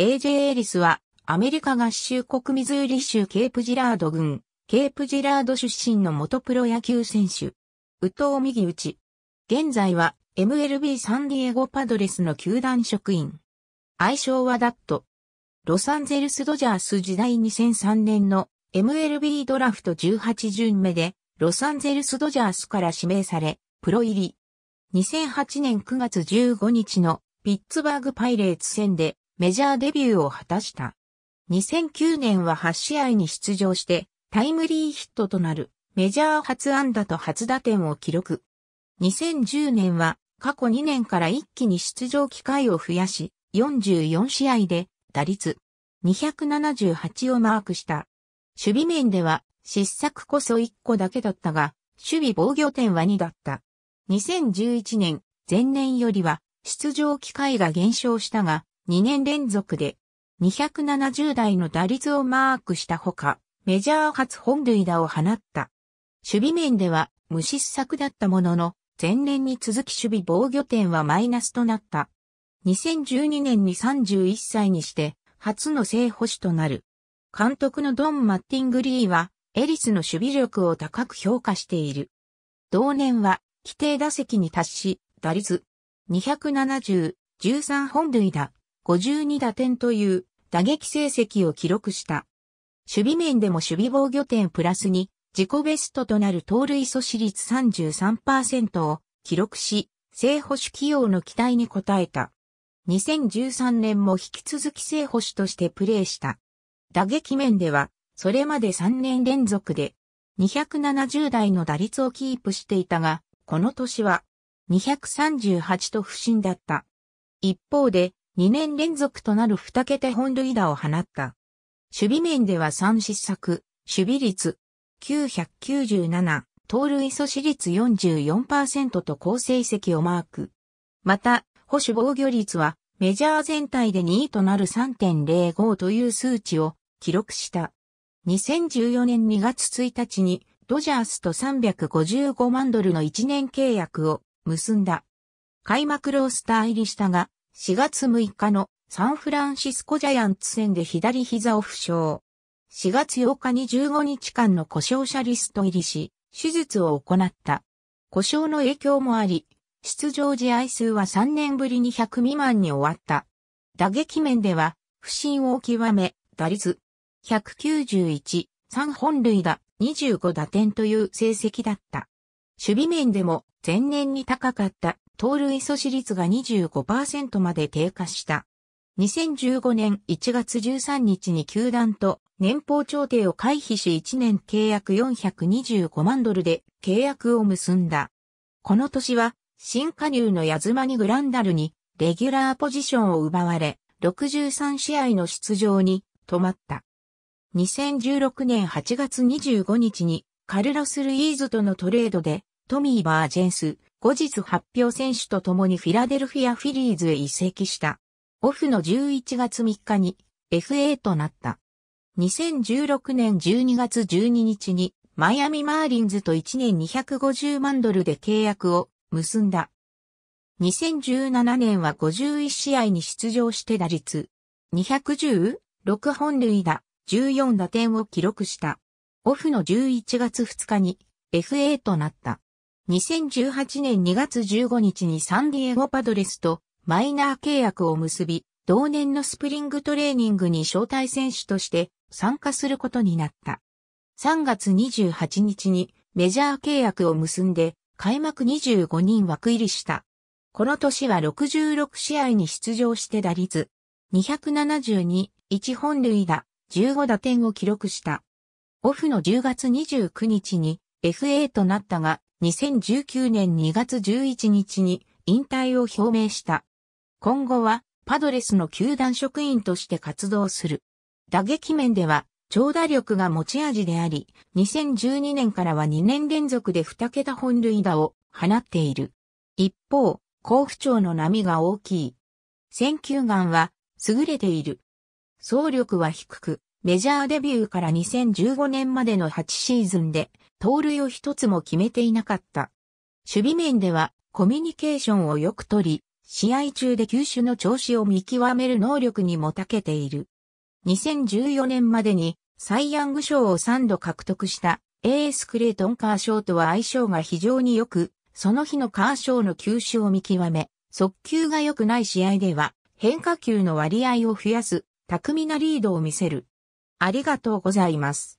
AJ エリスは、アメリカ合衆国ミズーリ州ケープジラード郡、ケープジラード出身の元プロ野球選手。宇藤右打ち。現在は、MLB サンディエゴパドレスの球団職員。愛称はダット。ロサンゼルスドジャース時代2003年の MLB ドラフト18巡目で、ロサンゼルスドジャースから指名され、プロ入り。2008年9月15日のピッツバーグパイレーツ戦でメジャーデビューを果たした。2009年は8試合に出場して、タイムリーヒットとなるメジャー初安打と初打点を記録。2010年は過去2年から一気に出場機会を増やし、44試合で打率278をマークした。守備面では失策こそ1個だけだったが、守備防御点は2だった。2011年、前年よりは出場機会が減少したが、2年連続で270台の打率をマークしたほか、メジャー初本塁打を放った。守備面では無失策だったものの、前年に続き守備防御点はマイナスとなった。2012年に31歳にして、初の正捕手となる。監督のドン・マッティングリーは、エリスの守備力を高く評価している。同年は、規定打席に達し、打率270、13本塁打、52打点という打撃成績を記録した。守備面でも守備防御点プラスに自己ベストとなる盗塁阻止率33%を記録し、正捕手起用の期待に応えた。2013年も引き続き正捕手としてプレーした。打撃面では、それまで3年連続で270台の打率をキープしていたが、この年は238と不振だった。一方で、2年連続となる2桁本塁打を放った。守備面では3失策、守備率997、盗塁阻止率44%と好成績をマーク。また、保守防御率はメジャー全体で2位となる3.05という数値を記録した。2014年2月1日にドジャースと355万ドルの1年契約を結んだ。開幕ロースター入りしたが、4月6日のサンフランシスコジャイアンツ戦で左膝を負傷。4月8日に15日間の故障者リスト入りし、手術を行った。故障の影響もあり、出場試合数は3年ぶりに100未満に終わった。打撃面では、不振を極め、打率191、3本塁打、25打点という成績だった。守備面でも前年に高かった盗塁阻止率が25%まで低下した。2015年1月13日に球団と年俸調停を回避し1年契約425万ドルで契約を結んだ。この年は新加入のヤズマニ・グランダルにレギュラーポジションを奪われ63試合の出場に止まった。2016年8月25日にカルロス・ルイーズとのトレードでトミー・バージェンス、後日発表選手と共にフィラデルフィアフィリーズへ移籍した。オフの11月3日に FA となった。2016年12月12日にマイアミマーリンズと1年250万ドルで契約を結んだ。2017年は51試合に出場して打率210、6本塁打、14打点を記録した。オフの11月2日に FA となった。2018年2月15日にサンディエゴパドレスとマイナー契約を結び、同年のスプリングトレーニングに招待選手として参加することになった。3月28日にメジャー契約を結んで開幕25人枠入りした。この年は66試合に出場して打率272、1本塁打、15打点を記録した。オフの10月29日に FA となったが、2019年2月11日に引退を表明した。今後はパドレスの球団職員として活動する。打撃面では長打力が持ち味であり、2012年からは2年連続で2桁本塁打を放っている。一方、甲府町の波が大きい。選球眼は優れている。総力は低く、メジャーデビューから2015年までの8シーズンで、盗塁を一つも決めていなかった。守備面では、コミュニケーションをよくとり、試合中で球種の調子を見極める能力にも長けている。2014年までに、サイ・ヤング賞を3度獲得したエース・クレイトン・カーショーとは相性が非常に良く、その日のカーショーの球種を見極め、速球が良くない試合では変化球の割合を増やす巧みなリードを見せる。ありがとうございます。